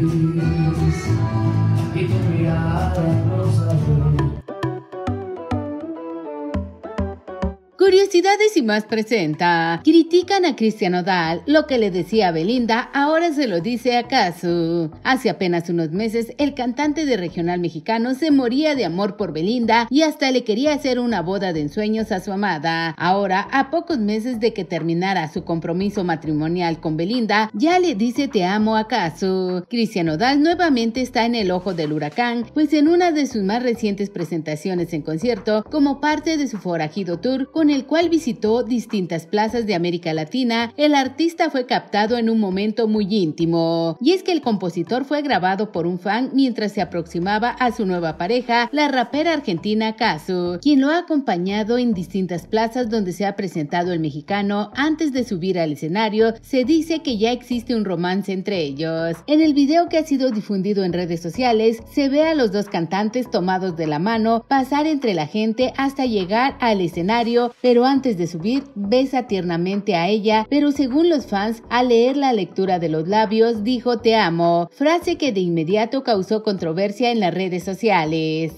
Peace. Y tu mirada rosa. Curiosidades y más presenta. Critican a Cristian Dal, Lo que le decía a Belinda ahora se lo dice a Hace apenas unos meses, el cantante de regional mexicano se moría de amor por Belinda y hasta le quería hacer una boda de ensueños a su amada. Ahora, a pocos meses de que terminara su compromiso matrimonial con Belinda, ya le dice te amo a Casu. Cristian Odal nuevamente está en el ojo del huracán, pues en una de sus más recientes presentaciones en concierto, como parte de su forajido tour con el el cual visitó distintas plazas de América Latina, el artista fue captado en un momento muy íntimo. Y es que el compositor fue grabado por un fan mientras se aproximaba a su nueva pareja, la rapera argentina Casu, quien lo ha acompañado en distintas plazas donde se ha presentado el mexicano antes de subir al escenario. Se dice que ya existe un romance entre ellos. En el video que ha sido difundido en redes sociales, se ve a los dos cantantes tomados de la mano pasar entre la gente hasta llegar al escenario, pero antes de subir besa tiernamente a ella, pero según los fans, al leer la lectura de los labios dijo te amo, frase que de inmediato causó controversia en las redes sociales.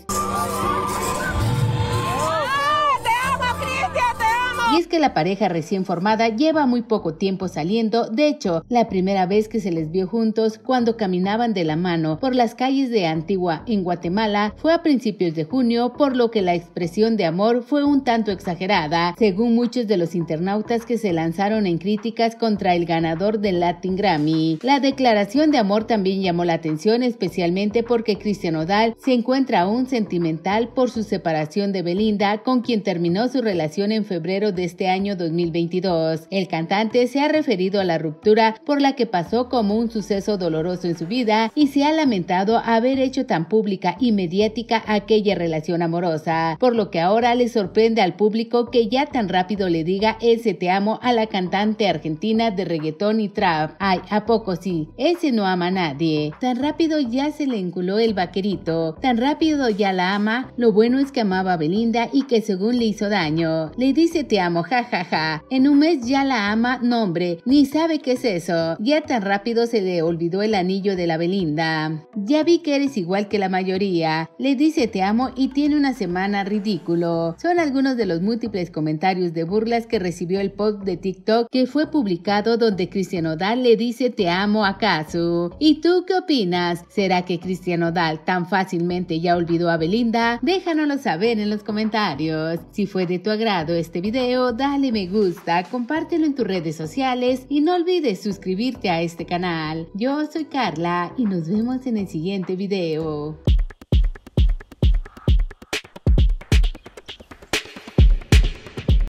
Y es que la pareja recién formada lleva muy poco tiempo saliendo, de hecho, la primera vez que se les vio juntos cuando caminaban de la mano por las calles de Antigua en Guatemala fue a principios de junio, por lo que la expresión de amor fue un tanto exagerada, según muchos de los internautas que se lanzaron en críticas contra el ganador del Latin Grammy. La declaración de amor también llamó la atención especialmente porque Cristian Odal se encuentra aún sentimental por su separación de Belinda, con quien terminó su relación en febrero de este año 2022. El cantante se ha referido a la ruptura por la que pasó como un suceso doloroso en su vida y se ha lamentado haber hecho tan pública y mediática aquella relación amorosa, por lo que ahora le sorprende al público que ya tan rápido le diga ese te amo a la cantante argentina de reggaetón y trap. Ay, ¿a poco sí? Ese no ama a nadie. Tan rápido ya se le enculó el vaquerito, tan rápido ya la ama, lo bueno es que amaba a Belinda y que según le hizo daño. Le dice te amo jajaja. En un mes ya la ama, nombre, ni sabe qué es eso. Ya tan rápido se le olvidó el anillo de la Belinda. Ya vi que eres igual que la mayoría. Le dice te amo y tiene una semana ridículo. Son algunos de los múltiples comentarios de burlas que recibió el post de TikTok que fue publicado donde Cristiano Odal le dice te amo acaso. ¿Y tú qué opinas? ¿Será que Cristiano Dal tan fácilmente ya olvidó a Belinda? Déjanoslo saber en los comentarios. Si fue de tu agrado este video, dale me gusta, compártelo en tus redes sociales y no olvides suscribirte a este canal. Yo soy Carla y nos vemos en el siguiente video.